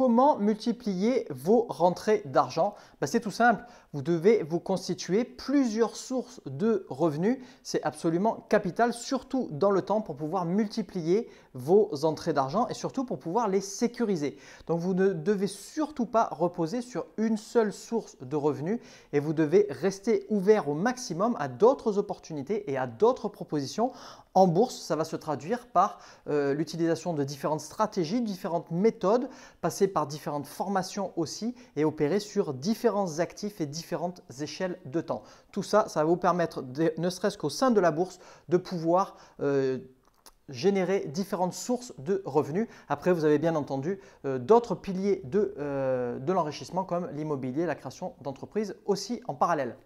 Comment multiplier vos rentrées d'argent bah, C'est tout simple, vous devez vous constituer plusieurs sources de revenus. C'est absolument capital, surtout dans le temps, pour pouvoir multiplier vos entrées d'argent et surtout pour pouvoir les sécuriser. Donc vous ne devez surtout pas reposer sur une seule source de revenus et vous devez rester ouvert au maximum à d'autres opportunités et à d'autres propositions. En bourse, ça va se traduire par euh, l'utilisation de différentes stratégies, différentes méthodes, passer par différentes formations aussi et opérer sur différents actifs et différentes échelles de temps. Tout ça, ça va vous permettre, ne serait-ce qu'au sein de la bourse, de pouvoir... Euh, générer différentes sources de revenus. Après, vous avez bien entendu euh, d'autres piliers de, euh, de l'enrichissement comme l'immobilier, la création d'entreprises aussi en parallèle.